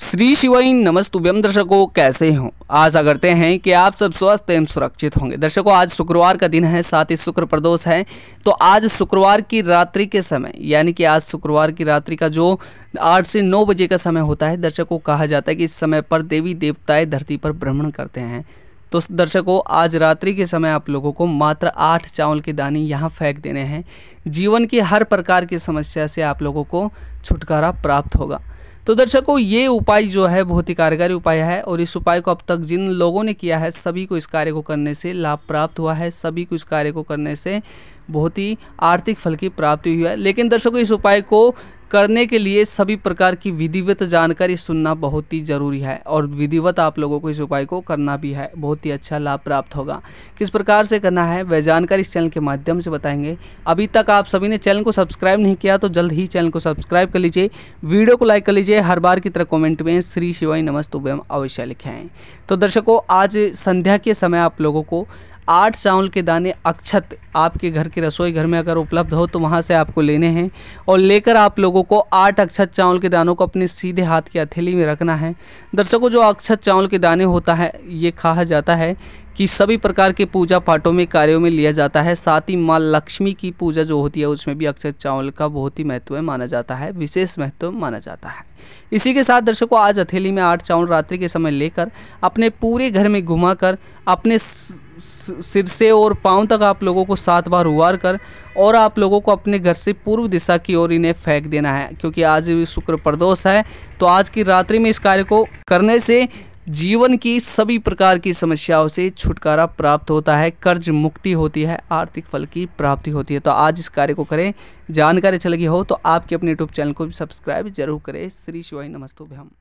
श्री शिवाई नमस्तुभ्यम दर्शकों कैसे हो आशा करते हैं कि आप सब स्वस्थ एवं सुरक्षित होंगे दर्शकों आज शुक्रवार का दिन है साथ ही शुक्र प्रदोष है तो आज शुक्रवार की रात्रि के समय यानी कि आज शुक्रवार की रात्रि का जो आठ से नौ बजे का समय होता है दर्शकों कहा जाता है कि इस समय पर देवी देवताएं धरती पर भ्रमण करते हैं तो दर्शकों आज रात्रि के समय आप लोगों को मात्र आठ चावल के दाने यहाँ फेंक देने हैं जीवन की हर प्रकार की समस्या से आप लोगों को छुटकारा प्राप्त होगा तो दर्शकों ये उपाय जो है बहुत ही कारगर उपाय है और इस उपाय को अब तक जिन लोगों ने किया है सभी को इस कार्य को करने से लाभ प्राप्त हुआ है सभी को इस कार्य को करने से बहुत ही आर्थिक फल की प्राप्ति हुई है लेकिन दर्शकों इस उपाय को करने के लिए सभी प्रकार की विधिवत जानकारी सुनना बहुत ही ज़रूरी है और विधिवत आप लोगों को इस उपाय को करना भी है बहुत ही अच्छा लाभ प्राप्त होगा किस प्रकार से करना है वह जानकारी इस चैनल के माध्यम से बताएंगे अभी तक आप सभी ने चैनल को सब्सक्राइब नहीं किया तो जल्द ही चैनल को सब्सक्राइब कर लीजिए वीडियो को लाइक कर लीजिए हर बार की तरह कॉमेंट में श्री शिवाई नमस्तुभ्यम अवश्य लिखे तो दर्शकों आज संध्या के समय आप लोगों को आठ चावल के दाने अक्षत आपके घर के रसोई घर में अगर उपलब्ध हो तो वहाँ से आपको लेने हैं और लेकर आप लोगों को आठ अक्षत चावल के दानों को अपने सीधे हाथ की हथेली में रखना है दर्शकों जो अक्षत चावल के दाने होता है ये कहा जाता है कि सभी प्रकार के पूजा पाठों में कार्यों में लिया जाता है साथ ही माँ लक्ष्मी की पूजा जो होती है उसमें भी अक्षत चावल का बहुत ही महत्व माना जाता है विशेष महत्व माना जाता है इसी के साथ दर्शकों आज हथेली में आठ चावल रात्रि के समय लेकर अपने पूरे घर में घुमाकर अपने सिर से और पाँव तक आप लोगों को सात बार उबार कर और आप लोगों को अपने घर से पूर्व दिशा की ओर इन्हें फेंक देना है क्योंकि आज शुक्र प्रदोष है तो आज की रात्रि में इस कार्य को करने से जीवन की सभी प्रकार की समस्याओं से छुटकारा प्राप्त होता है कर्ज मुक्ति होती है आर्थिक फल की प्राप्ति होती है तो आज इस कार्य को करें जानकारी चल लगी हो तो आपके अपने यूट्यूब चैनल को भी सब्सक्राइब जरूर करें श्री शिवाई नमस्तों नमस्तोभ्यम